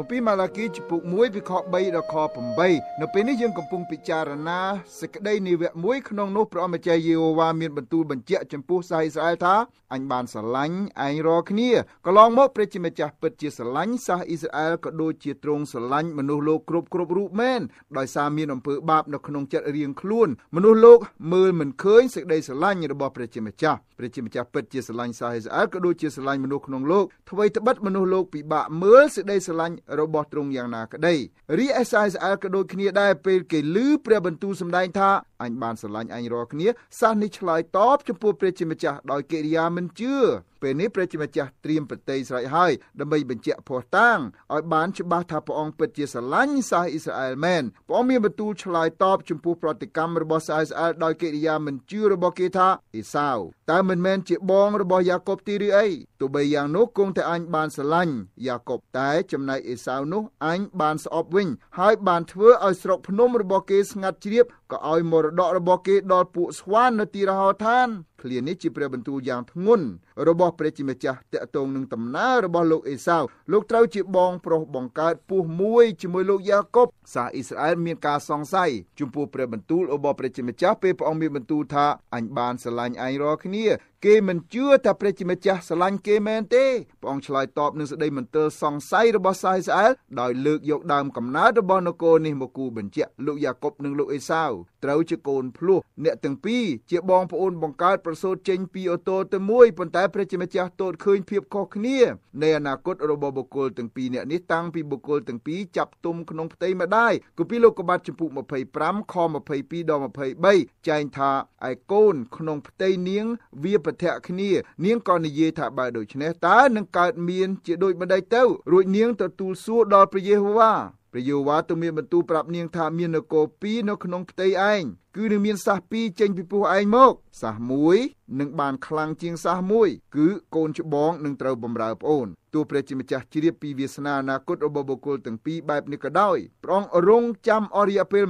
គម្ពីរម៉ាឡាគីជំពូក1ពីខ3ដល់ខ8នៅពេលនេះយើងកំពុងពិចារណាសេចក្តីនិវៈមួយក្នុងនោះព្រះអម្ចាស់យេហូវ៉ាមានបន្ទូលបញ្ជាក់ចំពោះសាអ៊ីស្រាអែលថាអញបានស្រឡាញ់ឯងរាល់គ្នាកន្លងមកព្រះជាម្ចាស់ពិតជាស្រឡាញ់សាសអ៊ីស្រាអែលក៏ដូចជាទ្រង់ស្រឡាញ់មនុស្សលោកគ្រប់គ្រប់រូបមែនដោយសារមានអំពើបាប នៅក្នុងចិត្តរៀងខ្លួនមនុស្សលោកមើលមិនឃើញសេចក្តីស្រឡាញ់របស់ព្រះជាម្ចាស់ព្រះជាម្ចាស់ពិតជាស្រឡាញ់សាសអ៊ីស្រាអែលក៏ដូចជាស្រឡាញ់មនុស្សក្នុងលោកអ្វីត្បិតមនុស្សលោកពិបាកមើលសេចក្តីស្រឡាញ់របស់ទ្រង់យ៉ាងណាក្តីរី SISL ក៏ដូចគ្នាដែរពេលគេឮព្រះបន្ទូលសម្ដែងថាអញបានស្រឡាញ់អញរាល់គ្នាសះនេះឆ្លើយតបចំពោះព្រះជាម្ចាស់ដោយកិរិយាមិនជឿពេលនេះព្រះជាម្ចាស់ត្រៀមប្រតិស្រ័យហើយដើម្បីបញ្ជាក់ភ័ស្តុតាងឲ្យ បានច្បាស់ថាព្រះអង្គពិតជាស្រឡាញ់សាសអ៊ីស្រាអែលមែនព្រះអង្គមានបន្ទូលឆ្លើយតបចំពោះប្រតិកម្មរបស់សាសអ៊ីស្រាអែលដោយកិរិយាមិនជឿរបស់គេថាអេសាវតើមិនមែនជាបងរបស់យ៉ាកុបទីឬអីទោះបីយ៉ាងនោះគង់តែអញបានស្រឡាញ់យ៉ាកុបតែចំណែកអេសាវនោះអញបានស្អប់វិញហើយបានធ្វើឲ្យស្រុកភ្នំរបស់គេស្ងាត់ជ្រាបក៏ឲ្យមររតករបស់គេដល់ពួកស្វានៅទីរហោឋានឃ្លានេះជាព្រះបន្ទូលយ៉ាងធ្ងន់របស់ព្រះជាម្ចាស់តកតងនឹងដំណើររបស់លោកអេសាវលោកត្រូវជាបងប្រុសបង្កើតពូសមួយជាមួយលោកយ៉ាកុបសាសអ៊ីស្រាអែលមានការសង្ស័យចំពោះព្រះបន្ទូលរបស់ព្រះជាម្ចាស់ពេលព្រះអង្គមានបន្ទូលថាអញបានស្រឡាញ់ឯងរាល់គ្នាគេមិនជឿថាព្រះជាម្ចាស់ស្រឡាញ់គេមែនទេព្រះអង្គឆ្លើយតបនឹងសេចក្តីមន្ទិលសង្ស័យរបស់សាសអ៊ីស្រាអែលដោយលើកយកដើមកំណើតរបស់នគរនេះមកគូបញ្ជាក់លោកយ៉ាកុបនិងលោកអេសាវត្រូវជាកូនភ្លោះអ្នកទាំងពីរជាបងប្អូនបង្កើតប្រសូតចេញពីអូតូទៅមួយប៉ុន្តែព្រះជាម្ចាស់ទតឃើញភាពខុសគ្នានៃអនាគតរបស់បុគ្គលទាំងពីរនាក់នេះតាំងពីបុគ្គលទាំងពីរចាប់ទុំក្នុងផ្ទៃម្ដាយគម្ពីរលោកុបាតចំពុក25ខ22ដល់23ចែងថាឯកូនក្នុងផ្ទៃនាងវាប្រធាក់គ្នា នាងក៏និយាយថាបើដូច្នេះតើនឹងកើតមានជាដូចម្ដេចទៅរួចនាងទទួលសួរដល់ព្រះយេហូវ៉ាព្រះយេហូវ៉ាទមានបន្ទូលប្រាប់នាងថាមាននគរពីរនៅក្នុងផ្ទៃឯងគឺនឹងមានសះពីរចេញពីពោះឯងមកសះមួយនឹងបានខ្លាំងជាងសះមួយគឺកូនច្បងនឹងត្រូវបំរើប្អូនទោះព្រះជាម្ចាស់ជ្រាបពីវាសនាអនាគតរបស់បុគ្គលទាំងពីរបែបនេះក៏ដោយព្រះអង្គរងចាំអរិយពេល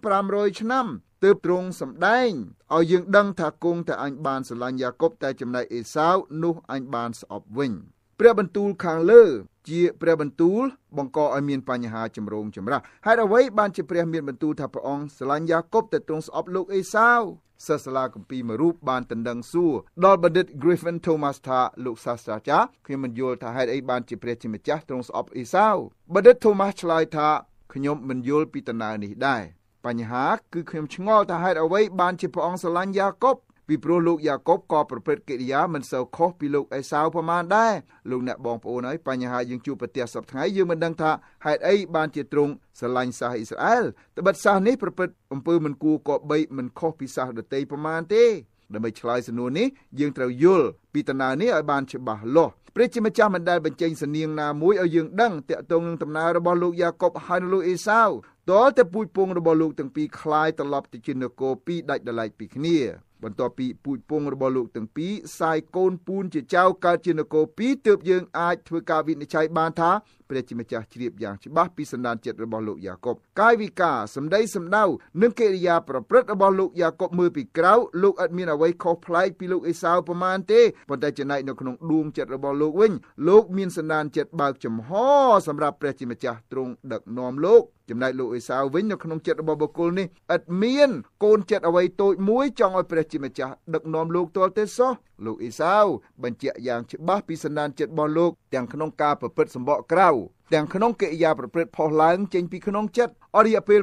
1500ឆ្នាំទើបទ្រង់សម្ដែងឲ្យយើងដឹងថាគង់តែអញបានស្រឡាញ់យ៉ាកុបតែចំណែកអេសាវនោះអញបានស្អប់វិញព្រះបន្ទូលខាងលើជាព្រះបន្ទូលបង្កឲ្យមានបញ្ហាចម្រូងចម្រាសហេតុអ្វីបានជាព្រះមានបន្ទូលថាព្រះអង្គស្រឡាញ់យ៉ាកុបតែទ្រង់ស្អប់លោកអេសាវសាស្ត្រាគម្ពីរមួយរូបបានដណ្ដឹងសួរដល់បណ្ឌិត Griffin Thomas ថាលោកសាស្ត្រាចារ្យខ្ញុំមិនយល់ថាហេតុអីបានជាព្រះជាម្ចាស់ទ្រង់ស្អប់អេសាវបណ្ឌិត Thomas ឆ្លើយថាខ្ញុំមិនយល់ពីដំណើរនេះដែរបញ្ហាគឺខ្ញុំឆ្ងល់ថាហេតុអ្វីបានជាព្រះអង្គស្រឡាញ់យ៉ាកុបពីព្រោះលោកយ៉ាកុបក៏ប្រព្រឹត្តកិរិយាមិនសូវខុសពីលោកអេសាវប្រមាណដែរលោកអ្នកបងប្អូនហើយបញ្ហាយើងជួបប្រទះសប្តាហ៍យើងមិនដឹងថាហេតុអីបានជាទ្រង់ស្រឡាញ់សាសអ៊ីស្រាអែលត្បិតសាសនេះប្រព្រឹត្តអំពើមិនគួរក៏បីមិនខុសពីសាសដទៃប្រមាណទេដើម្បីឆ្លើយសំណួរនេះយើងត្រូវយល់ពីដំណើរនេះឲ្យបានច្បាស់លាស់ព្រះជាម្ចាស់មិនដែលបញ្ចេញសនាងណាមួយឲ្យយើងដឹងតាក់ទងនឹងដំណើររបស់លោកយ៉ាកុបហើយនិងលោកអេសាវតើតែពូជពង របស់លោកទាំងពីរคล้ายត្រឡប់ទៅជានគរពីរដាច់ដライពីគ្នាបន្ទាប់ពីពូជពងរបស់លោកទាំងពីរសាយកូនពូនជាចៅកើតជានគរពីរទើបយើងអាចធ្វើការវិនិច្ឆ័យបានថាព្រះជាម្ចាស់ជ្រាបយ៉ាងច្បាស់ពីសន្តានចិត្តរបស់លោកយ៉ាកុបកាយវិការសម្ដីសម្ដៅនិងកិរិយាប្រព្រឹត្តរបស់លោកយ៉ាកុបមើលពីក្រៅលោកអត់មានអ្វីខុសប្លែកពីលោកអេសាវប្រមាណទេប៉ុន្តែចំណែកនៅក្នុងដួងចិត្តរបស់លោកវិញលោកមានសន្តានចិត្តបើកចំហសម្រាប់ព្រះជាម្ចាស់ទ្រង់ដឹកនាំលោកចំណែកលោកអេសាវវិញនៅក្នុងចិត្តរបស់បុគ្គលនេះឥតមានកូនចិត្តអ្វីតូចមួយចង់ឲ្យព្រះជាម្ចាស់ដឹកនាំលោកទាល់ទេសោះលោកអេសាវបញ្ជាក់យ៉ាងច្បាស់ពីសន្តានចិត្តរបស់លោកទាំងក្នុងការប្រព្រឹត្តសម្បកក្រៅទាំងក្នុងកិរិយាប្រព្រឹត្តផុសឡើងចេញពីក្នុងចិត្តអរិយពេល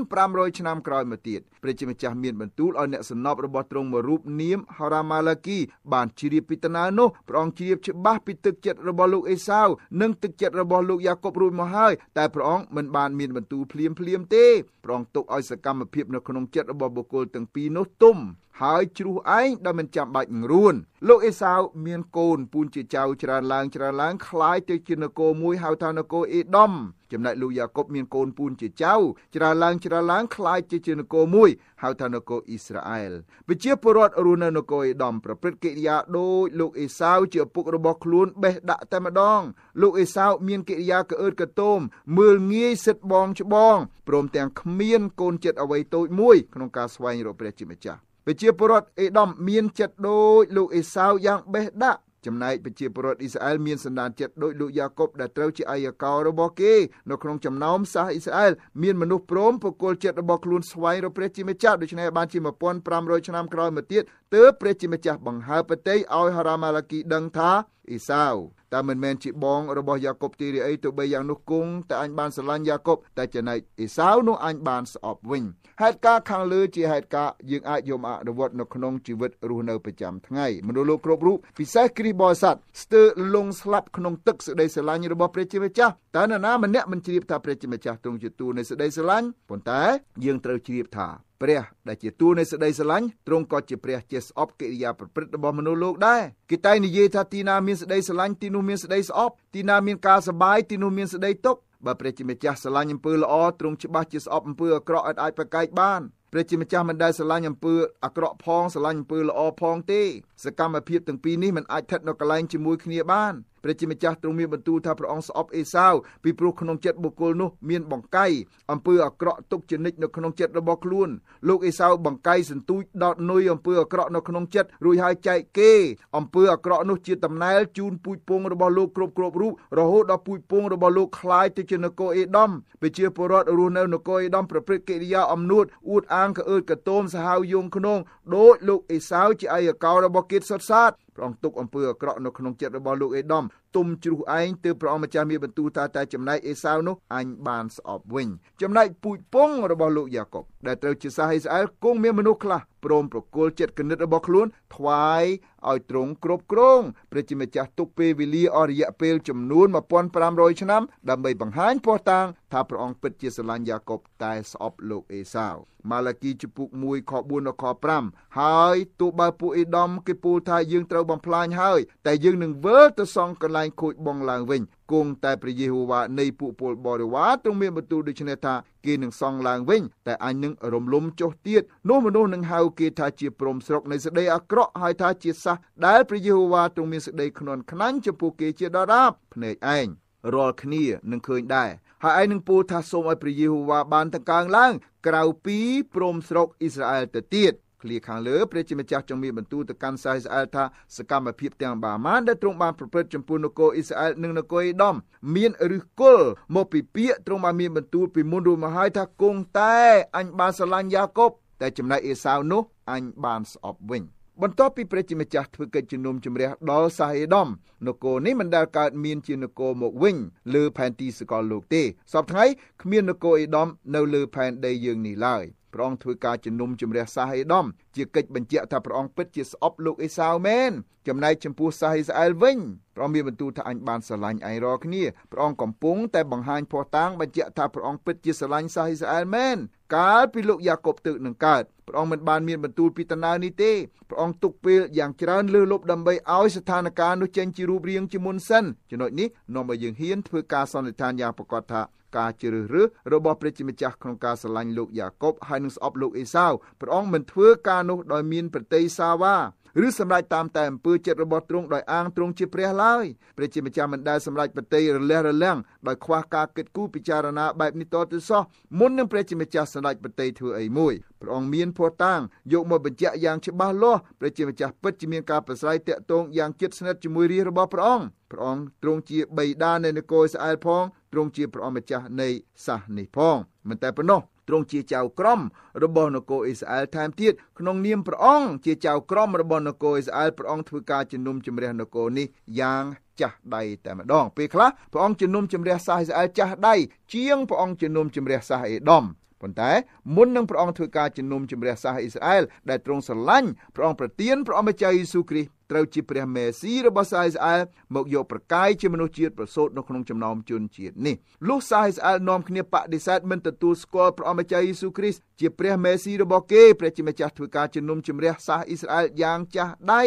1500ឆ្នាំក្រោយមកទៀតព្រះជាម្ចាស់មានបន្ទូលឲ្យអ្នកសំណប់របស់ទ្រង់មួយរូបនាមហារ៉ាម៉ាឡាគី បានជ្រាបពីតណើនោះព្រះអង្គជ្រាបច្បាស់ពីទឹកចិត្តរបស់លោកអេសាវនិងទឹកចិត្តរបស់លោកយ៉ាកុបរួចមកហើយតែព្រះអង្គមិនបាន មានបន្ទូលភ្លាមភ្លាមទេព្រះអង្គទុកឲ្យសកម្មភាពនៅក្នុងចិត្តរបស់បុគ្គលទាំងពីរនោះទុំហើយជ្រុះឯងដែលមិនចាំបាច់ងរួនលោកអេសាវមានកូនពូនជាចៅច្រើនឡើងច្រើនឡើងคล้ายទៅជានគរមួយហៅថានគរអេដុំចំណែកលោកយ៉ាកុបមានកូនពូនជាចៅច្រើនឡើងច្រើនឡើងคล้ายទៅជានគរមួយ ហៅថានគរអ៊ីស្រាអែលប្រជាពលរដ្ឋរស់នៅនគរអេដុំប្រព្រឹត្តកិរិយាដោយលោកអេសាវជាឪពុករបស់ខ្លួន បេះដាក់តែម្ដងលោកអេសាវមានកិរិយាក្អឺតក្ទោមមើលងាយសិតបងច្បងព្រមទាំងគ្មានកូនចិត្តអ្វីតូចមួយ ក្នុងការស្វែងរកព្រះជាម្ចាស់ប្រជាពលរដ្ឋអេដាមមានចិត្តដូចលោកអេសាវយ៉ាងបេះដាក់ចំណែកប្រជាពលរដ្ឋអ៊ីស្រាអែលមានសន្តានចិត្តដូចលោកយ៉ាកុបដែលត្រូវជាអាយកោរបស់គេនៅក្នុងចំណោមសាសអ៊ីស្រាអែលមានមនុស្សព្រមប្រគល់ចិត្តរបស់ខ្លួនស្វែងរកព្រះជាម្ចាស់ដូច្នេះបានជា1500ឆ្នាំក្រោយមកទៀតទើបព្រះជាម្ចាស់បង្ហើបប្រតិយឲ្យហារ៉ាម៉ាឡាគីដឹងថាអ៊ីសាវតើមិនមែនជាបងរបស់យ៉ាកុបទីរីអីទៅបីយ៉ាងនោះគង់តែអញបានស្រឡាញ់យ៉ាកុបតែចំណែកអេសាវនោះអញបានស្អប់វិញហេតុការខាងលើជាហេតុការយើងអាចយកអនុវត្តនៅក្នុងជីវិតរស់នៅប្រចាំថ្ងៃមនុស្សលោកគ្រប់រូបពិសេសគ្រីស្ទបរិស័ទស្ទើរលងស្លាប់ក្នុងទឹកសេចក្តីស្រឡាញ់របស់ព្រះជាម្ចាស់តើនរណាម្នាក់មិនជ្រាបថាព្រះជាម្ចាស់ទ្រង់ជាទូនៃសេចក្តីស្រឡាញ់ប៉ុន្តែយើងត្រូវជ្រាបថាព្រះដែលជាទូនៃសេចក្តីស្រឡាញ់ទ្រង់ក៏ជាព្រះជាស្អប់កិរិយាប្រព្រឹត្តរបស់មនុស្សលោកដែរគេតែនិយាយថាទីណាមានសេចក្តីស្រឡាញ់ទីនោះមានសេចក្តីស្អប់ទីណាមានការសបាយទីនោះមានសេចក្តីទុក្ខបើព្រះជាម្ចាស់ស្រឡាញ់អំពើល្អទ្រង់ច្បាស់ជាស្អប់អំពើអាក្រក់ឲ្យអាចប្រកែកបានព្រះជាម្ចាស់មិនដែលស្រឡាញ់អំពើអាក្រក់ផងស្រឡាញ់អំពើល្អផងទេសកម្មភាពទាំងពីរនេះមិនអាចស្ថិតនៅកន្លែងជាមួយគ្នាបានព្រះជាម្ចាស់ទ្រង់មានបន្ទូលថាព្រះអង្គស្អប់អេសាវពីព្រោះក្នុងចិត្តបុគ្គលនោះមានបង្កាយអំពើអាក្រក់ទុកជានិច្ចនៅក្នុងចិត្តរបស់ខ្លួនលោកអេសាវបង្កាយសន្ទូចដោតនុយអំពើអាក្រក់នៅក្នុងចិត្តរួចហើយចែកគេអំពើអាក្រក់នោះជាតំណែលជូនពូជពងរបស់លោកគ្រប់គ្រប់រូបរហូតដល់ពូជពងរបស់លោកคล้ายទៅជានគរអេដមប្រជាពលរដ្ឋរស់នៅនគរអេដមប្រព្រឹត្តកិរិយាអំនួតអួតអាងក្អើតកតោមសាហាវយងក្នុងដោយលោកអេសាវជាអាយកោរបស់គិតសុតសាស្ត្រព្រះអង្គទុកអំពើអាក្រក់នៅក្នុងចិត្តរបស់លោកអេដាមទុំជ្រុះឯងទើបព្រះអង្គម្ចាស់មានបន្ទូលថាតែចំណែកអេសាវនោះអញបានស្អប់វិញ ចំណែកពូជពងរបស់លោកយ៉ាកុបដែលត្រូវជាសាសអ៊ីស្រាអែលគង់មានមនុស្សខ្លះព្រមប្រគល់ចិត្តគណិតរបស់ខ្លួនថ្វាយឲ្យទ្រង់គ្រប់គ្រងព្រះជាម្ចាស់ទុកពេលវេលាអរយៈពេលចំនួន1500ឆ្នាំដើម្បីបង្ហាញភ័ស្តុតាងថាព្រះអង្គពិតជាស្រឡាញ់យ៉ាកុបតែស្អប់លោកអេសាវម៉ាឡាគីជំពូក1ខ4ដល់ខ5ហើយទោះបើពួកអេដមគេពោលថាយើងត្រូវបំផ្លាញហើយតែយើងនឹងវិលទៅសង់កន្លែងលែងខូចបងឡើងវិញគង់តែព្រះយេហូវ៉ានៃពួកពលបរិវារទ្រង់មានបន្ទូលដូច្នេះថាគេនឹងសង់ឡើងវិញតែអញនឹងរំលំចុះទៀតនោះមនុស្សនឹងហៅគេថាជាព្រំស្រុកនៃសេចក្តីអាក្រក់ហើយថាជាសះដែលព្រះយេហូវ៉ាទ្រង់មានសេចក្តីខ្នន់ខ្នាញ់ចំពោះគេជាដរាបភ្នែកឯងរាល់គ្នានឹងឃើញដែរហើយឯងនឹងពោលថាសូមឲ្យព្រះយេហូវ៉ាបានតកើងឡើងក្រៅពីព្រំស្រុកអ៊ីស្រាអែលទៅទៀតឃ្លាខាងលើព្រះជាម្ចាស់ចងមានបន្ទូលទៅកាន់សាអ៊ីស្រាអែលថាសកម្មភាពទាំងបាម៉ានដែលទ្រង់បានប្រព្រឹត្តចំពោះនគរអ៊ីស្រាអែលនិងនគរអ៊ីដមមានឫសគល់មកពីពាក្យទ្រង់បានមានបន្ទូលពីមុនរួចមកហើយថាគង់តែអញបានស្រឡាញ់យ៉ាកុបតែចំណែកអេសាវនោះអញបានស្អប់វិញបន្ទាប់ពីព្រះជាម្ចាស់ធ្វើកិច្ចជំនុំជម្រះដល់សាអេដមនគរនេះមិនដែលកើតមានជានគរមកវិញលើផែនទីសកលលោកទេសពថ្ងៃគ្មាននគរអេដមនៅលើផែនដីយើងនេះឡើយព្រះអង្គធ្វើការជំនុំជម្រះសាសអេដមជាកិច្ចបញ្ជាក់ថាព្រះអង្គពិតជាស្អប់លោកអេសាវមែនចំណែកចំពោះសាសអ៊ីស្រាអែលវិញព្រះអង្គមានបន្ទូលថាអញបានស្រឡាញ់ឯងរាល់គ្នាព្រះអង្គកំពុងតែបង្ហាញភ័ស្តុតាងបញ្ជាក់ថាព្រះអង្គពិតជាស្រឡាញ់សាសអ៊ីស្រាអែលមែនកាលពីលោកយ៉ាកុបទើបនឹងកើតព្រះអង្គមិនបានមានបន្ទូលពីដំណើរនេះទេព្រះអង្គទុកពេលយ៉ាងច្រើនលើលប់ដើម្បីឲ្យស្ថានភាពនោះចេញជារូបរាងជាមុនសិនចំណុចនេះនាំឲ្យយើងហ៊ានធ្វើការសន្និដ្ឋានយ៉ាងប្រកបថាការជ្រើសរើសរបស់ព្រះជាម្ចាស់ក្នុងការស្រឡាញ់លោកយ៉ាកុបហើយនឹងស្អប់លោកអេសាវព្រះអង្គមិនធ្វើការនោះដោយមានប្រតិសាវាឬសម្រេចតាមតែអំពើចិត្តរបស់ទ្រង់ដោយអាងទ្រង់ជាព្រះឡើយព្រះជាម្ចាស់មិនដែលសម្រេចប្រតិរលះរលាំងដោយខ្វះការគិតគូរពិចារណាបែបនេះតទៅសោះមុននឹងព្រះជាម្ចាស់សម្រេចប្រតិធ្វើអីមួយព្រះអង្គមានភ័ស្តុតាងយកមកបញ្ជាក់យ៉ាងច្បាស់លាស់ព្រះជាម្ចាស់ពិតជាមានការប្រស្រ័យតាក់ទងយ៉ាងជិតស្និទ្ធជាមួយរាជរបស់ព្រះអង្គព្រះអង្គទ្រង់ជាបិតានៃនគរអ៊ីស្រាអែលផងទ្រង់ជាព្រះអង្គម្ចាស់នៃសាសនេះផង មិនតែប៉ុណ្ណោះទ្រង់ជាចៅក្រម របស់នគរអ៊ីស្រាអែលថែមទៀតក្នុងនាមព្រះអង្គជាចៅក្រមរបស់នគរអ៊ីស្រាអែលព្រះអង្គធ្វើការជំនុំជម្រះនគរនេះយ៉ាងចាស់ដៃតែម្ដងពេលខ្លះព្រះអង្គជំនុំជម្រះសាសអ៊ីស្រាអែលចាស់ដៃជាងព្រះអង្គជំនុំជម្រះសាសអេដ៉មប៉ុន្តែមុននឹងព្រះអង្គធ្វើការជំនុំជម្រះសាសអ៊ីស្រាអែលដែលទ្រង់ស្រឡាញ់ព្រះអង្គប្រទានព្រះអម្ចាស់យេស៊ូគ្រីស្ទត្រូវជាព្រះមេស៊ីរបស់សាសអ៊ីស្រាអែលមកយកប្រកាយជាមនុស្សជាតិប្រសូតនៅក្នុងចំណោមជនជាតិនេះលុះសាសអ៊ីស្រាអែលនាំគ្នាបដិសេធមិនទទួលស្គាល់ព្រះអម្ចាស់យេស៊ូគ្រីស្ទជាព្រះមេស៊ីរបស់គេព្រះជាម្ចាស់ធ្វើការជំនុំជម្រះសាសអ៊ីស្រាអែលយ៉ាងចាស់ដៃ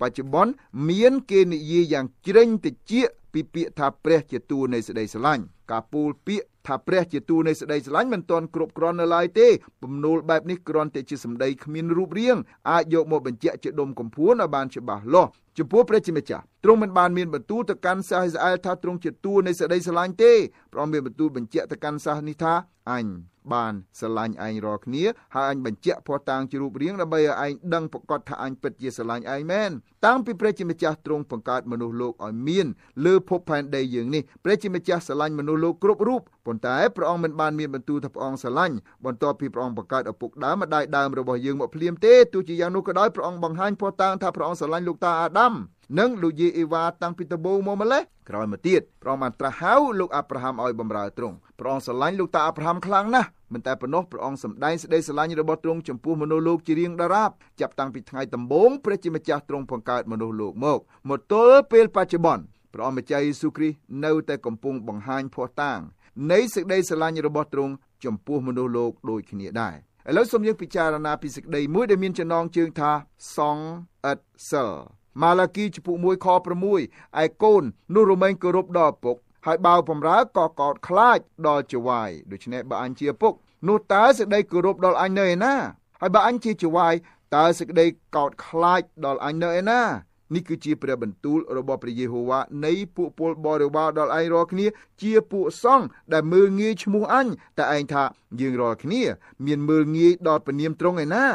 បច្ចុប្បន្នមានគេនិយាយយ៉ាងជ្រេញតិចពីពាក្យថាព្រះជាតួនៃសេចក្តីស្រឡាញ់ការពូលពាក្យថាព្រះជាទូនៃសេចក្តីស្រឡាញ់មិនទាន់គ្រប់គ្រាន់នៅឡើយទេពំនូលបែបនេះគ្រាន់តែជាសម្ដីគ្មានរូបរាងអាចយកមកបញ្ជាក់ជាដុំកំភួនឲ្យបានច្បាស់លាស់ចំពោះព្រះជាម្ចាស់ទ្រង់មិនបានមានបន្ទូលទៅកាន់សាសអ៊ីស្រាអែលថាទ្រង់ជាទូនៃសេចក្តីស្រឡាញ់ទេព្រះមានបន្ទូលបញ្ជាក់ទៅកាន់សាសនេះថាអញបានស្រឡាញ់ឯងរាល់គ្នាហើយអញបញ្ជាក់ភ័ស្តុតាងជារូបរាងដើម្បីឲ្យឯងដឹងប្រកបថាអញពិតជាស្រឡាញ់ឯងមែនតាំងពីព្រះជាម្ចាស់ទ្រង់បង្កើតមនុស្សលោកឲ្យមានលើភពផែនដីយើងនេះព្រះជាម្ចាស់ស្រឡាញ់មនុស្សលោកគ្រប់រូបប៉ុន្តែព្រះអង្គមិនបានមានបន្ទូលថាព្រះអង្គស្រឡាញ់បន្ទាប់ពីព្រះអង្គបង្កើតឪពុកដើមម្ដាយដើមរបស់យើងមកភ្លាមទេទោះជាយ៉ាងនោះក៏ដោយព្រះអង្គបង្ហាញភ័ស្តុតាងថាព្រះអង្គស្រឡាញ់លោកតាអាដាមនិងលោកយាអេវ៉ាតាំងពីដំបូងមកម្លេះក្រោយមកទៀតព្រះអង្គបានត្រាស់ហៅលោកអាប់រ៉ាហាំឲ្យបម្រើទ្រង់ព្រះអង្គស្រឡាញ់លោកតាអាប់រ៉ាហាំខ្លាំងណាស់មិនតែប៉ុណ្ណោះព្រះអង្គសម្ដែងសេចក្តីស្រឡាញ់របស់ទ្រង់ចំពោះមនុស្សលោក ជារៀងដរាបចាប់តាំងពីថ្ងៃដំបូងព្រះជាម្ចាស់ទ្រង់បង្កើតមនុស្សលោកមកមកទល់ពេលបច្ចុប្បន្នព្រះអង្គម្ចាស់យេស៊ូវគ្រីស្ទនៅ តែកំពុងបង្ហាញភ័ស្តុតាងនៃសេចក្តីស្រឡាញ់របស់ទ្រង់ចំពោះ មនុស្សលោកដូចគ្នាដែរឥឡូវសូមយើងពិចារណាពីសេចក្តីមួយដែលមានចំណងជើងថា Song at Cell ម៉ាឡាគីចំពុ1ខ6ឯកូន នោះរមែងគោរពដល់ឪពុក ហើយបាវបំរើក៏កោតខ្លាច ដល់ជាវាយដូច្នេះបើអញជាឪពុកនោះតើសេចក្តីគោរពដល់អញនៅឯណាហើយបើអញជាជាវាយតើសេចក្តីកោតខ្លាចដល់អញនៅឯណានេះគឺជាព្រះបន្ទូលរបស់ព្រះយេហូវ៉ានៃពួកពលបរិវារដល់ឯងរាល់គ្នា ជាពួកសង្ឃដែលមើលងាយឈ្មោះអញតែឯងថាយើងរាល់គ្នា មានមើលងាយដល់ពនាមត្រង់ឯណា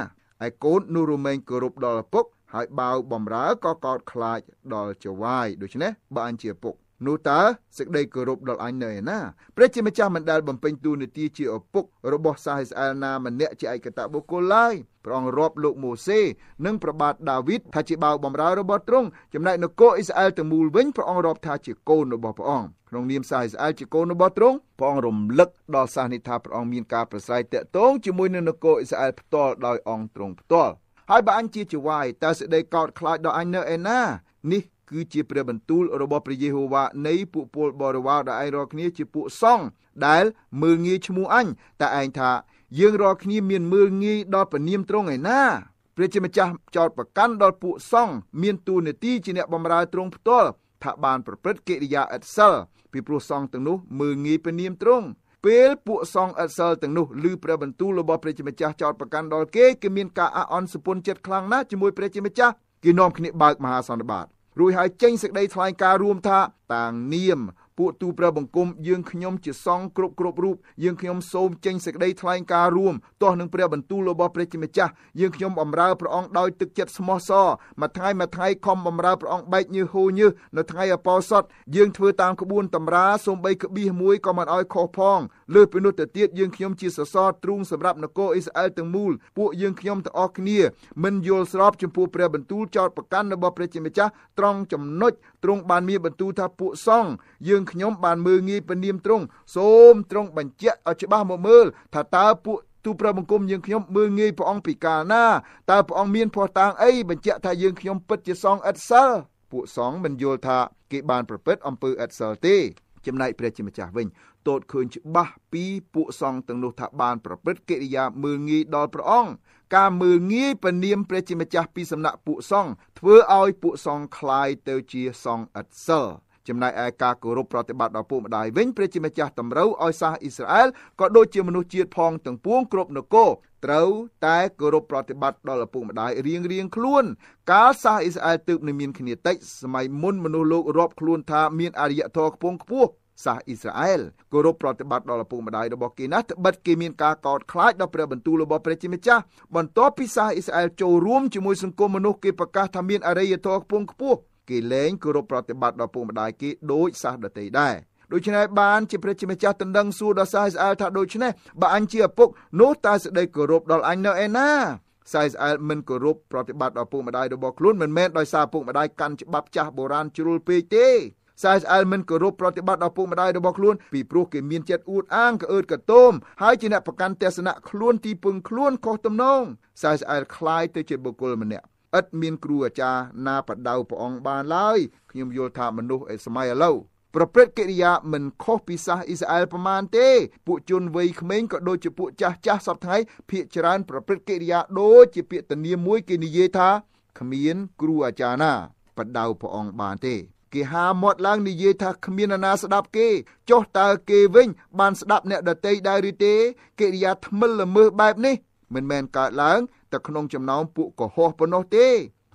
ឯកូននោះរមែងគោរពដល់ឪពុកហើយបាវបំរើក៏កោតខ្លាចដល់ចវាយដូច្នេះបើអញជាពុកនោះតើសេចក្តីគោរពដល់អញនៅឯណាព្រះជាម្ចាស់មិនដែលបំពេញទូនាទីជាឪពុករបស់សាសស្អែលណាម្នាក់ជាឯកតបុគ្គលឡើយព្រះអង្គរាប់លោកម៉ូសេនិងព្រះបាទដាវីតថាជាបាវបំរើរបស់ទ្រង់ចំណែកនគរអ៊ីស្រាអែលទាំងមូលវិញព្រះអង្គរាប់ថាជាកូនរបស់ព្រះអង្គក្នុងនាមសាសស្អែលជាកូនរបស់ទ្រង់ព្រះអង្គរំលឹកដល់សាសនេះថាព្រះអង្គមានការប្រស្រ័យតាក់ទងជាមួយនឹងនគរអ៊ីស្រាអែលផ្ទាល់ដោយអង្គទ្រង់ផ្ទាល់ហើយបើអញជាជាវាយតើសេចក្តីកោតខ្លាចដល់អញនៅឯណា នេះគឺជាព្រះបន្ទូលរបស់ព្រះយេហូវ៉ានៃពួកពលបរិវារដែលឯងរាល់គ្នាជាពួកសង្ឃដែលមើលងាយឈ្មោះអញតែឯងថា យើងរាល់គ្នា មានមើលងាយដល់ព្រានាមត្រង់ឯណាព្រះជាម្ចាស់ចោតប្រកាន់ដល់ពួកសង្ឃមានទួនាទីជាអ្នកបម្រើទ្រង់ផ្ទាល់ថាបានប្រព្រឹត្តកិរិយាឥតសិលពីព្រោះសង្ឃទាំងនោះ មើលងាយព្រានាមត្រង់ពេលពួកសង្ឃអសិលទាំងនោះឬព្រះបន្ទូលរបស់ព្រះជាម្ចាស់ចោតប្រកាន់ដល់គេគឺមានការអអន់សុពន្ធចិត្តខ្លាំងណាស់ជាមួយព្រះជាម្ចាស់គេនាំគ្នាបើកមហាសន្និបាតរួចហើយចេញសេចក្តីថ្លែងការណ៍រួមថាតាងនាមពួកទូព្រះបង្គំយើងខ្ញុំជាសង្ឃគ្រប់គ្រប់រូបយើងខ្ញុំសូមចេញសេចក្តីថ្លែងការណ៍រួមទាស់នឹងព្រះបន្ទូលរបស់ព្រះជាម្ចាស់យើងខ្ញុំបម្រើព្រះអង្គដោយទឹកចិត្តស្មោះសរមួយថ្ងៃមួយថ្ងៃខំបម្រើព្រះអង្គបែកញើសហូរញើសនៅថ្ងៃអពោសុតយើងធ្វើតាមក្បួន តម្រាសូម្បីក្បៀសមួយក៏មិនឲ្យខុសផងលើសពីនោះទៅទៀតយើងខ្ញុំជាសសរទ្រូងសម្រាប់នគរអ៊ីស្រាអែលទាំងមូលពួកយើងខ្ញុំទាំងអស់គ្នាមិនយល់ស្របចំពោះព្រះបន្ទូលចោតប្រកាន់របស់ព្រះជាម្ចាស់ត្រង់ចំណុចទ្រង់បានមានបន្ទូលថាពួកសង្ឃយើងខ្ញុំបានមើលងាយពនាមទ្រង់សូមទ្រង់បញ្ជាក់ឲ្យច្បាស់មកមើលថាតើពួកទូប្របង្គំយើងខ្ញុំមើលងាយព្រះអង្គពីកាលណាតើព្រះអង្គមានភ័ស្តុតាងអីបញ្ជាក់ថាយើងខ្ញុំពិតជាសងឥតសិលពួកសងមិនយល់ថាគេបានប្រព្រឹត្តអំពើឥតសិលទេចំណែកព្រះជាម្ចាស់វិញតូតឃើញច្បាស់ពីពួកសង្ឃទាំងនោះថាបានប្រព្រឹត្តកិរិយាមើលងាយដល់ព្រះអង្គការមើលងាយពនាមព្រះជាម្ចាស់ពីសំណាក់ពួកសង្ឃធ្វើឲ្យពួកសង្ឃคลายទៅជាសង្ឃឥតសិលចំណែកឯការគោរពប្រតិបត្តិដល់ពួកម្ដាយវិញព្រះជាម្ចាស់តម្រូវឲ្យសាសអ៊ីស្រាអែលក៏ដូចជាមនុស្សជាតិផងទាំងពួងគ្រប់នគរត្រូវតែគោរពប្រតិបត្តិដល់ឪពុកម្ដាយរៀងរៀងខ្លួនកាលសាសអ៊ីស្រាអែលទើបនឹងមានគ្នាតិចសម័យមុនមនុស្សលោករាប់ខ្លួនថាមានអរិយធម៌ខ្ពង់ខ្ពស់សាសអ៊ីស្រាអែលគោរពប្រតិបត្តិដល់ឪពុកម្ដាយរបស់គេណាស់ត្បិតគេមានការកោតខ្លាចដល់ព្រះបន្ទូលរបស់ព្រះជាម្ចាស់បន្ទាប់ពីសាសអ៊ីស្រាអែលចូលរួមជាមួយសង្គមមនុស្សគេប្រកាសថាមានអរិយធម៌ខ្ពង់ខ្ពស់គេលែងគោរពប្រតិបត្តិដល់ពុកម្ដាយគេដោយសាសដតីដែរដូច្នេះបានជាព្រះជាម្ចាស់តណ្ដឹងសួរដល់សាយស្អែលថាដូច្នេះបើអញជាឪពុកនោះតើសេចក្តីគោរពដល់អញនៅឯណាសាយស្អែលមិនគោរពប្រតិបត្តិដល់ពុកម្ដាយរបស់ខ្លួនមិនមែនដោយសារពុកម្ដាយកាន់ច្បាប់ចាស់បុរាណជ្រុលពេកទេសាយស្អែលមិនគោរពប្រតិបត្តិដល់ពុកម្ដាយរបស់ខ្លួនពីព្រោះគេមានចិត្តអួតអាងក្អឺតកតោមហើយជាអ្នកប្រកាន់ទស្សនៈខ្លួនទីពឹងខ្លួនខុសទំនងសាយស្អែលคล้ายទៅជាបុគ្គលម្នាក់ឥតមានគ្រូអាចារ្យណាបដៅព្រះអង្គបានឡើយខ្ញុំយល់ថាមនុស្សសម័យឥឡូវប្រព្រឹត្តកិរិយាមិនខុសពីសាសអ៊ីស្រាអែលប្រមាណទេពួកជនវ័យក្មេងក៏ដូចជាពួកចាស់ចាស់សពថ្ងៃភាកច្រើនប្រព្រឹត្តកិរិយាដូចជាពាក្យតនីមួយគេនិយាយថាគ្មានគ្រូអាចារ្យណាបដៅព្រះអង្គបានទេ គេហាមាត់ឡើងនិយាយថាគ្មានអ្នកណាស្ដាប់គេចុះតើ គេវិញ បានស្ដាប់អ្នកដតីដែរឬទេកិរិយាថ្មិលល្មើសបែបនេះ មិនមែនកើតឡើងតែក្នុងចំណោមពួកកុហកប៉ុណ្ណោះទេ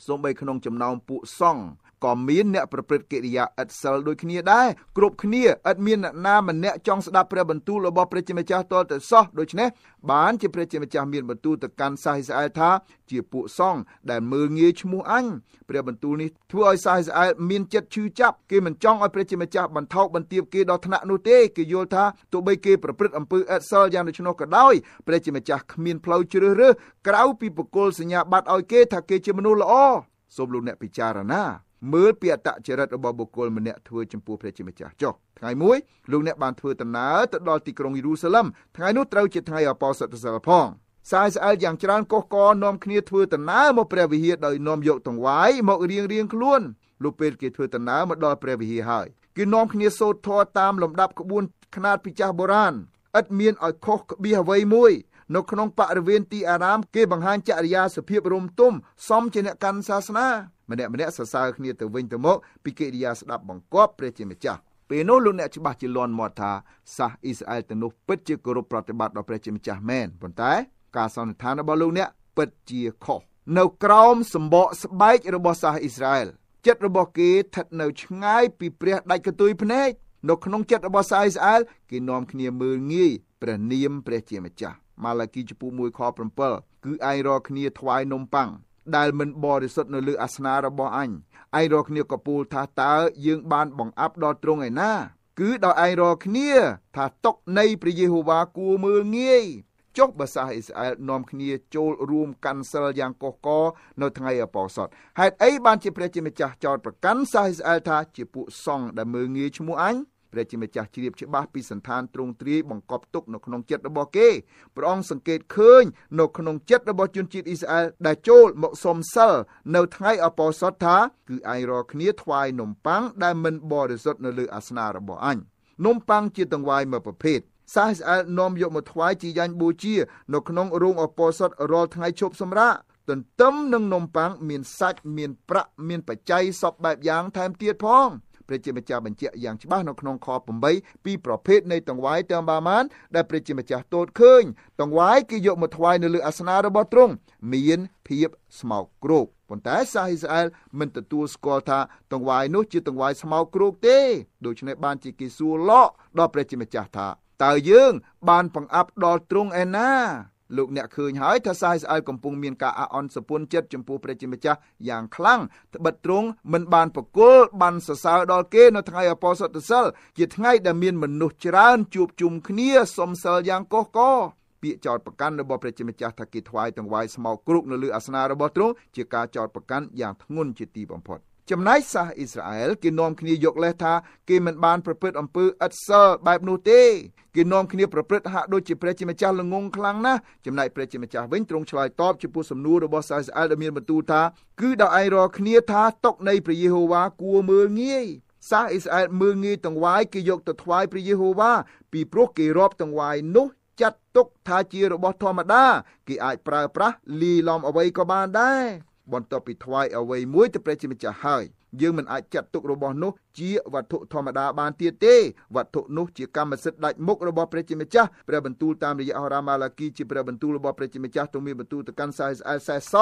សូម្បីក្នុងចំណោមពួកសង្ឃក៏មានអ្នកប្រព្រឹត្តកិរិយាឥតសិលដូចគ្នាដែរគ្រប់គ្នាឥតមានអ្នកណាម្នាក់ចង់ស្ដាប់ព្រះបន្ទូលរបស់ព្រះជាម្ចាស់ទាល់តែសោះដូច្នេះបានជាព្រះជាម្ចាស់មានបន្ទូលទៅកាន់សាសអ៊ីស្រាអែលថាជាពួកសង្ឃដែលមើលងាយឈ្មោះអញព្រះបន្ទូលនេះធ្វើឲ្យសាសអ៊ីស្រាអែលមានចិត្តឈឺចាប់គេមិនចង់ឲ្យព្រះជាម្ចាស់បន្ថោកបន្ទាបគេដល់ថ្នាក់នោះទេគេយល់ថាទោះបីគេប្រព្រឹត្តអំពើឥតសិលយ៉ាងដូច្នោះក៏ដោយព្រះជាម្ចាស់គ្មានផ្លូវជ្រើសរើសក្រៅពីបកគលសញ្ញាបត្រឲ្យគេថាគេជាមនុស្ស ល្អសូមលោកអ្នកពិចារណាមើលពីអត្តចរិតរបស់បុគ្គលម្នាក់ធ្វើចំពោះព្រះជាម្ចាស់ចុះថ្ងៃមួយលោកអ្នកបានធ្វើដំណើរទៅដល់ទីក្រុងយេរូសាឡិមថ្ងៃនោះត្រូវជាថ្ងៃអពោសថសិលផងសាយស្អែកយ៉ាងច្រើនកុសកនាំគ្នាធ្វើដំណើរមកព្រះវិហារដោយនាំយកតង្វាយមករៀងរៀងខ្លួនលោកពេលគេធ្វើដំណើរមកដល់ព្រះវិហារហើយគេនាំគ្នាសូត្រធម៌តាមលំដាប់ក្បួនខ្នាតពីចាស់បុរាណឥតមានឲ្យខុសក្បៀសអ្វីមួយនៅក្នុងបរិវេណទីអារាមគេបង្ហាញចរិយាសុភាពរំទុំសមជាអ្នកកាន់សាសនាម្នាក់ម្នាក់សរសើរគ្នាទៅវិញទៅមកពីកិរិយាស្ដាប់បង្គាប់ព្រះជាម្ចាស់ពេលនោះលោកអ្នកច្បាស់ជាលន់មាត់ថាសាសអ៊ីស្រាអែលទាំងនោះពិតជាគោរពប្រតិបត្តិដល់ព្រះជាម្ចាស់មែនប៉ុន្តែការសន្និដ្ឋានរបស់លោកអ្នកពិតជាខុសនៅក្រោមសម្បកស្បែករបស់សាសអ៊ីស្រាអែលចិត្តរបស់គេស្ថិតនៅឆ្ងាយពីព្រះដាច់កទុយភ្នែកនៅក្នុងចិត្តរបស់សាសអ៊ីស្រាអែលគេនាំគ្នាមើលងាយព្រះនាមព្រះជាម្ចាស់ម៉ាឡាគីចំពោះ1ខ7គឺឯងរកគ្នាថ្វាយនំប៉័ងដែលមិនបរិសុទ្ធនៅលើអាសនៈរបស់អញឯងរកគ្នាកពូលថាតើយើងបានបង្អាប់ដល់ទ្រង់ឯណាគឺដោយឯងរកគ្នា ថាຕົកនៃព្រះយេហូវ៉ាគួរមើលងាយ ចុះបើសាសអ៊ីស្រាអែលនាំគ្នាចូលរួមកាន់សិលយ៉ាងកុសកនៅថ្ងៃអបោសតហេតុអីបានជាព្រះជាម្ចាស់ចោទប្រកាន់សាសអ៊ីស្រាអែលថាជាពួកសង់ដែលមើលងាយឈ្មោះអញព្រះជាម្ចាស់ជ្រាបច្បាស់ពីសន្តានទ្រង់ទ្រាយបង្កប់ទុកនៅក្នុងចិត្តរបស់គេព្រះអង្គសង្កេតឃើញនៅក្នុងចិត្តរបស់ជនជាតិអ៊ីស្រាអែលដែលចូលមកសុំសិលនៅថ្ងៃអពោសថថាគឺឯងរកគ្នាថ្វាយនំប៉័ងដែលមិនបរិសុទ្ធនៅលើអាសនៈរបស់អញនំប៉័ងជាតង្វាយមួយប្រភេទសាសអ៊ីស្រាអែលនាំយកមកថ្វាយជាយ៉ាញ់បូជានៅក្នុងរោងអពោសថរាល់ថ្ងៃជប់សម្រាប់ទន្ទឹមនឹងនំប៉័ងមានសាច់មានប្រាក់មានបច្ច័យសពបែបយ៉ាងថែមទៀតផងព្រះជាម្ចាស់បញ្ជាក់យ៉ាងច្បាស់នៅក្នុងខ8ពីប្រភេទនៃតង្វាយទាំងបាម៉ានដែលព្រះជាម្ចាស់ទតឃើញតង្វាយគេយកមកថ្វាយនៅលើអាសនៈរបស់ទ្រង់មានភាពស្មោកគ្រោកប៉ុន្តែសាសអ៊ីស្រាអែលមិនទទួលស្គាល់ថាតង្វាយនោះជាតង្វាយស្មោកគ្រោកទេដូច្នេះបានជាគេសួរឡកដល់ព្រះជាម្ចាស់ថាតើយើងបានបង្អាប់ដល់ទ្រង់ឯណាលោកអ្នកឃើញហើយថាសាយស្អែលកំពុងមានការអាអន់សពុនចិត្តចំពោះព្រះជាម្ចាស់យ៉ាងខ្លាំងត្បិតទ្រង់មិន បានប្រគល់បានសរសើរដល់គេនៅថ្ងៃអពោសុតសិលជាថ្ងៃដែលមានមនុស្សច្រើនជួបជុំគ្នាសុំសិលយ៉ាងកុសកោពាក្យចោតប្រកាន់របស់ព្រះជាម្ចាស់ថាគេថ្វាយតង្វាយស្មោកគ្រោកនៅលើអាសនៈរបស់ទ្រង់ជាការចោតប្រកាន់យ៉ាងធ្ងន់ជាទីបំផុត។ចំណែកសាសអ៊ីស្រាអែលគេនាំគ្នាយកលេសថាគេមិនបានប្រព្រឹត្តអំពើឥតសិលបែបនោះទេគេនាំគ្នាប្រព្រឹត្តហាក់ដូចជាព្រះជាម្ចាស់ល្ងងខ្លាំងណាស់ចំណែកព្រះជាម្ចាស់វិញទ្រង់ឆ្លើយតបចំពោះសំណួររបស់សាសអ៊ីស្រាអែលដែលមានបន្ទូលថា គឺដោយឯងរាល់គ្នាថាຕົកនៃព្រះយេហូវ៉ាគួរមើលងាយសាសអ៊ីស្រាអែលមើលងាយទាំងវាយគេយកទៅថ្វាយព្រះយេហូវ៉ាពីព្រោះគេរាប់ទាំងវាយនោះ ចាត់ទុកថាជារបស់ធម្មតាគេអាចប្រើប្រាស់លីលំអ្វីក៏បានដែរបន្ទាប់ពីថ្វាយអ្វីមួយទៅព្រះជាម្ចាស់ហើយយើងមិនអាចចាត់ទុករបស់នោះ ជាវត្ថុធម្មតាបានទៀតទេវត្ថុនោះជាកម្មសិទ្ធិដាច់មុខរបស់ព្រះជាម្ចាស់ព្រះបន្ទូលតាមរយៈអរ៉ាម៉ាឡាគីជាព្រះបន្ទូលរបស់ព្រះជាម្ចាស់ទងមានបន្ទូលទៅកាន់សាអ៊ីសអែលសេស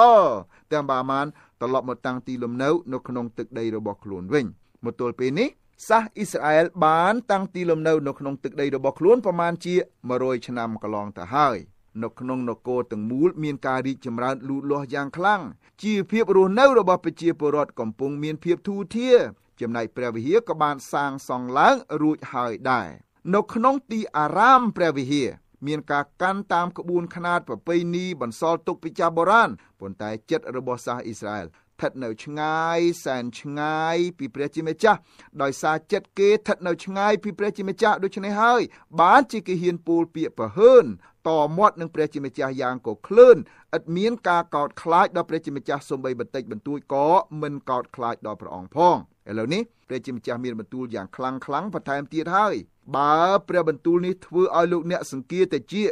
ទាំងបាម៉ានត្រឡប់មកតាំងទីលំនៅនៅក្នុងទឹកដីរបស់ខ្លួនវិញមកទល់ពេលនេះសាសអ៊ីស្រាអែលបាន តាំងទីលំនៅ នៅក្នុងទឹកដីរបស់ខ្លួន ប្រមាណជា100ឆ្នាំកន្លងទៅហើយនៅក្នុងនគរទាំងមូលមានការរីកចម្រើនលូតលាស់យ៉ាងខ្លាំងជីវភាពរស់នៅរបស់ប្រជាពលរដ្ឋកំពុងមានភាពធូរធារចំណែកព្រះវិហារក៏បានសាងសង់ឡើងរួចហើយដែរនៅក្នុងទីអារាមព្រះវិហារមានការកាន់តាមក្បួនខ្នាតប្រពៃណីបន្សល់ទុកពីចាស់បុរាណប៉ុន្តែចិត្តរបស់សាសអ៊ីស្រាអែលស្ថិតនៅឆ្ងាយសែនឆ្ងាយពីព្រះជាម្ចាស់ដោយសារចិត្តគេស្ថិតនៅឆ្ងាយពីព្រះជាម្ចាស់ដូច្នេះហើយបានជាគេហ៊ានពោលពាក្យប្រហើនតមាត់នឹងព្រះជាម្ចាស់យ៉ាងក៏ក្លឿនឥតមានការកោតខ្លាចដល់ព្រះជាម្ចាស់សូម្បីបន្តិចបន្តួចក៏មិនកោតខ្លាចដល់ព្រះអង្គផងឥឡូវនេះព្រះជាម្ចាស់មានបន្ទូលយ៉ាងខ្លាំងខ្លាំងបន្ថែមទៀតហើយបើព្រះបន្ទូលនេះធ្វើឲ្យលោកអ្នកសង្គាតែជា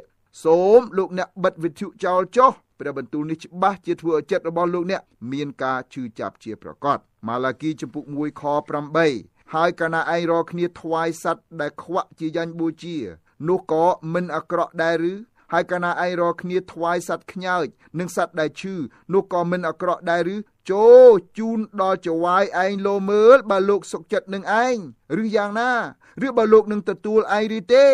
សូមលោកអ្នកបិទវិទ្យុចោលចុះព្រះបន្ទូលនេះច្បាស់ជាធ្វើឲ្យចិត្តរបស់លោកអ្នកមានការឈឺចាប់ជាប្រកបម៉ាឡាគីចំពុក1ខ8ហើយកាលណាឯងរកគ្នាថ្វាយសัตว์ដែលខ្វាក់ជាយ៉ាញ់បូជានោះក៏មិនអាក្រក់ដែរឬ ហើយកាលណាឯងរកគ្នាថ្វាយសัตว์ខ្ញើចនិងសัตว์ដែលឈឺនោះក៏មិនអាក្រក់ដែរឬចូលជូនដល់ចវាយឯងលោមើលបើលោកសុខចិត្តនឹងឯងឬយ៉ាងណា ឬបើលោកនឹងទទួលឯងឬទេ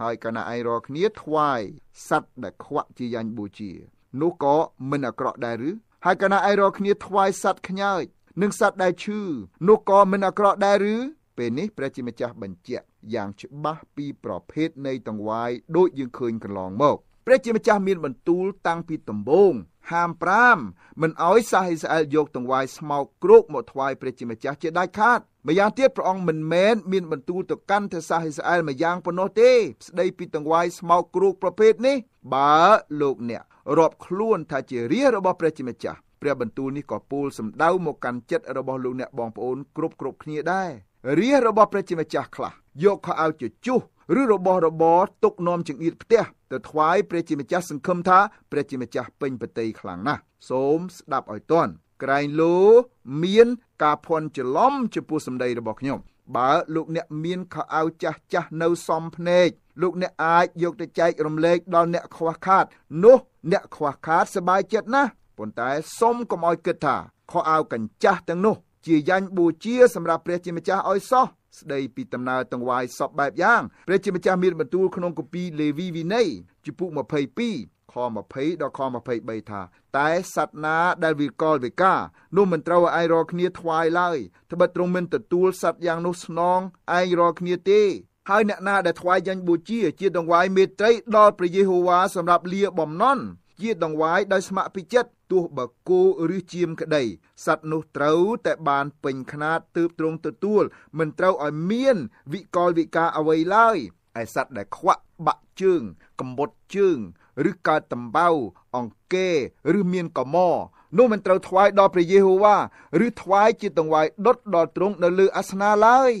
ហើយកាលណាឯងរកគ្នាថ្វាយសัตว์ដែលខ្វាក់ជាយ៉ាញ់បូជានោះក៏មិនអាក្រក់ដែរឬ ហើយកាលណាឯងរកគ្នាថ្វាយសัตว์ខ្ញើចនិងសัตว์ដែលឈឺនោះក៏មិនអាក្រក់ដែរឬ ពេលនេះព្រះជាម្ចាស់បញ្ជាក់យ៉ាងច្បាស់ពីប្រភេទនៃ តង្វាយដូចយើងឃើញកន្លងមកព្រះជាម្ចាស់មានបន្ទូលតាំងពីដំបូងហាម5មិនអោយសាសអ៊ីស្រាអែលយកតង្វាយស្មោកគ្រោកមកថ្វាយព្រះជាម្ចាស់ជាដាច់ខាតម្យ៉ាងទៀតព្រះអង្គមិនមែនមានបន្ទូលទៅកាន់ទៅសាសអ៊ីស្រាអែលម្យ៉ាងប៉ុណ្ណោះទេស្ដីពីតង្វាយស្មោកគ្រោកប្រភេទនេះ បើលោកអ្នករាប់ខ្លួនថា ជារាជរបស់ព្រះជាម្ចាស់ព្រះបន្ទូលនេះក៏ពោលសម្ដៅមកកាន់ចិត្តរបស់លោកអ្នកបងប្អូនគ្រប់គ្រប់គ្នាដែររាសរបស់ព្រះជាម្ចាស់ខ្លះយកខោអាវជាជុះឬរបស់របរទុកនាំចង្អៀតផ្ទះទៅថ្វាយព្រះជាម្ចាស់សង្ឃឹមថាព្រះជាម្ចាស់ពេញប្រតីខ្លាំងណាស់សូមស្ដាប់ឲ្យទាន់ក្រែងលោមានការភ័ន្តច្រឡំចំពោះសម្ដីរបស់ខ្ញុំបើលោកអ្នកមានខោអាវចាស់ចាស់នៅសំភ្នែកលោកអ្នកអាចយកទៅចែករំលែកដល់អ្នកខ្វះខាតនោះអ្នកខ្វះខាតសบายចិត្តណាស់ប៉ុន្តែសូមកុំឲ្យគិតថាខោអាវកញ្ចាស់ទាំងនោះជាយ៉ាញ់បូជាសម្រាប់ព្រះជាម្ចាស់ឲ្យសោះស្ដីពីដំណើរតង្វាយសពបែបយ៉ាងព្រះជាម្ចាស់មានបន្ទូលក្នុងគម្ពីរលេវីវិន័យជំពូក22ខ20ដល់ខ23ថាតែសត្វណាដែលវិកលវិការនោះមិនត្រូវឲ្យឯងរកគ្នាថ្វាយឡើយត្បិតទ្រង់មិនទទួលសត្វយ៉ាងនោះស្នងឯងរកគ្នាទេហើយអ្នកណាដែលថ្វាយយ៉ាញ់បូជាជាដង្វាយមេត្រីដល់ព្រះយេហូវ៉ាសម្រាប់លាបំណន់ជាដង្វាយដោយស្ម័គ្រពីចិត្តទោះបើគោឬជាមក្តីសត្វនោះត្រូវតែបានពេញខ្នាតទើបទ្រង់ទទួលមិនត្រូវឲ្យមានវិកលវិការអ្វីឡើយឯសត្វដែលខ្វាក់បាក់ជើង កំបុតជើងឬកើតតំបៅអង្គេឬមានកំមនោះមិនត្រូវថ្វាយដល់ព្រះយេហូវ៉ាឬថ្វាយជាដង្វាយដុតដល់ទ្រង់នៅលើអាសនៈឡើយ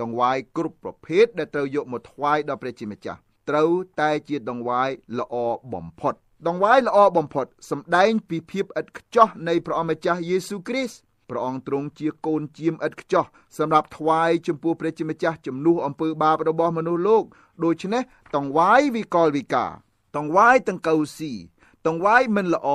ដង្វាយគ្រប់ប្រភេទដែលត្រូវយកមកថ្វាយដល់ព្រះជាម្ចាស់ត្រូវតែជាដង្វាយល្អបំផុតដងវាយល្អបំផុតសម្ដែងពីភាពឥតខ្ចោះនៃព្រះអម្ចាស់យេស៊ូគ្រីស្ទព្រះអង្គទ្រង់ជាកូនជាមឥតខ្ចោះសម្រាប់ថ្វាយចំពោះព្រះជាម្ចាស់ជំនួសអំពើបាបរបស់មនុស្សលោក ដូច្នេះតង្វាយវិកលវិការតង្វាយតង្កូវស៊ីតង្វាយមិនល្អ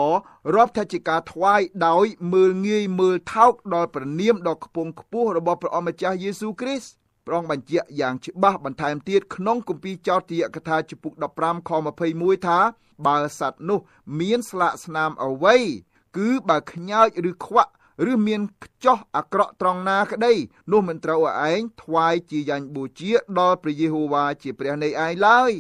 រាប់ថាជាការថ្វាយដោយមើលងាយមើលថោកដល់ព្រះនាមដ៏ខ្ពង់ខ្ពស់របស់ព្រះអម្ចាស់យេស៊ូគ្រីស្ទព្រះអង្គបញ្ជាក់យ៉ាងច្បាស់បន្ថែមទៀតក្នុងគម្ពីរចោទយកថាជំពូក15ខ21ថាបើសត្វនោះមាន ស្លាកស្នាមអ្វីគឺបើខ្ញើចឬខ្វាក់ឬមានខ្ចោះអាក្រក់ត្រង់ណាក្តី នោះមិនត្រូវឲ្យឯងថ្វាយជាយ៉ាញ់បូជាដល់ព្រះយេហូវ៉ាជាព្រះនៃឯងឡើយ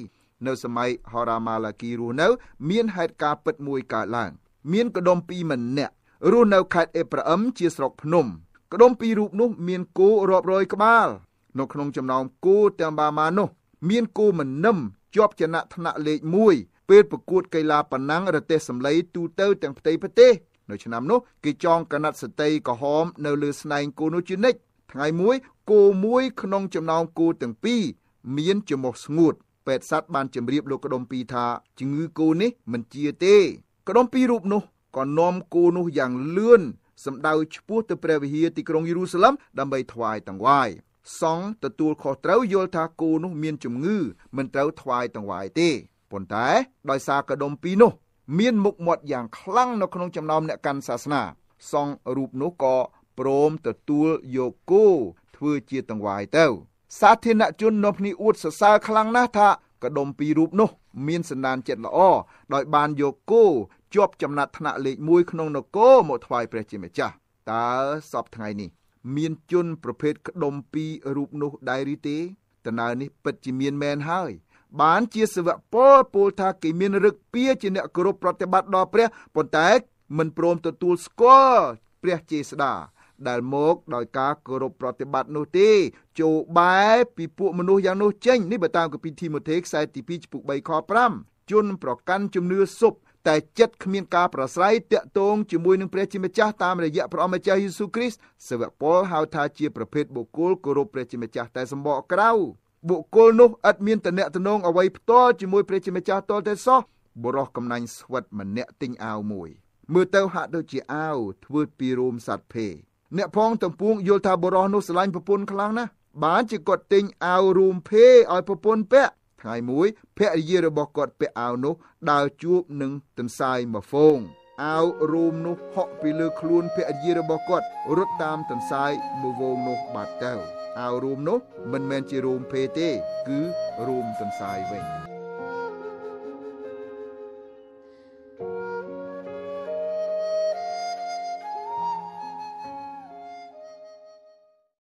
នៅសម័យហរ៉ាម៉ាឡាគីរស់នៅ មានហេតុការណ៍ពិតមួយកើតឡើងមានកដុំពីរម្នាក់រស់នៅខេត្តអេប្រាអឹម ជាស្រុកភ្នំកដុំពីររូបនោះមានគោរាប់រយក្បាលនៅក្នុងចំណោមគូទាំងបាម៉ានោះមានគូមនឹមជាប់ចំណាក់ថ្នាក់លេខ1ពេលប្រកួតកីឡាប៉ណាំងរទេសសម្លេងទូទៅទាំងផ្ទៃប្រទេសនៅឆ្នាំនោះគេចងកណាត់សតីក្រហមនៅលើស្នែងគូនោះជានិច្ចថ្ងៃមួយគូមួយក្នុងចំណោមគូទាំងពីរមានចំមុះស្ងួតពេទ្យសត្វបានជម្រាបលោកកដុំពីថាជំងឺគូនេះ មិនជាទេកដុំពីរូបនោះក៏នាំគូនោះយ៉ាងលឿនសម្ដៅឆ្ពោះទៅព្រះវិហារទីក្រុងយេរូសាឡឹមដើម្បីថ្វាយតង្វាយសង្ឃទទួលខុសត្រូវយល់ថាគោនោះមានជំងឺ មិនត្រូវថ្វាយតង្វាយទេប៉ុន្តែដោយសារកដុំពីរនោះ មានមុខមាត់យ៉ាងខ្លាំងនៅក្នុងចំណោមអ្នកកាន់សាសនាសង្ឃរូបនោះក៏ព្រមទទួលយកគោធ្វើជាតង្វាយទៅ សាធារណជននាំគ្នាអួតសរសើរខ្លាំងណាស់ថាកដុំពីររូបនោះ មានសន្តានចិត្តល្អដោយបានយកគោជាប់ចំណាត់ថ្នាក់លេខ1ក្នុងនគរមកថ្វាយព្រះជាម្ចាស់តើសពថ្ងៃនេះមានជនប្រភេទក្ដុំ2រូបនោះដែរឬទេដំណើរនេះ ពិតជាមានមែនហើយបានជាសាវកពលពលថាគេមានរឹកពីជាអ្នកគោរពប្រតិបត្តិដល់ព្រះប៉ុន្តែមិនព្រមទទួលស្គាល់ព្រះជេស្តាដែលមកដោយការគោរពប្រតិបត្តិនោះទេចូលបែរពីពួកមនុស្សយ៉ាងនោះចេញនេះបើតាមគម្ពីរធីម៉ូថេខ្សែទី2ចំពុក3ខ5ជនប្រកាន់ជំនឿសុបតែចិត្តគ្មានការប្រស្រ័យតាក់ទងជាមួយនឹងព្រះជាម្ចាស់តាមរយៈព្រះអម្ចាស់យេស៊ូវគ្រីស្ទសាវកពលហៅថាជាប្រភេទបុគ្គលគោរពព្រះជាម្ចាស់តែសម្បកក្រៅបុគ្គលនោះឥតមានតំណែងអ្វីផ្ទាល់ជាមួយព្រះជាម្ចាស់តលតែសោះបរោះកំណាញ់ស្វិតម្នាក់ទិញអាវមួយមើលទៅហាក់ដូចជាអាវធ្វើពីរោមសត្វភេអ្នកផងតំពួងយល់ថាបរោះនោះស្រឡាញ់ប្រពន្ធខ្លាំងណាស់បានជាគាត់ទិញអាវរោមភេឲ្យប្រពន្ធពាក់ថ្ងៃមួយភរិយារបស់គាត់ពាក់អាវនោះដើរជួបនឹងទន្សាយមួយហ្វូងអាវរោមនោះហក់ពីលើខ្លួនភរិយារបស់គាត់រត់តាមទន្សាយមួយហ្វូងនោះបាត់ទៅ អាវរោមនោះ មិនមែនជារោមភេទេគឺរោមទន្សាយវិញ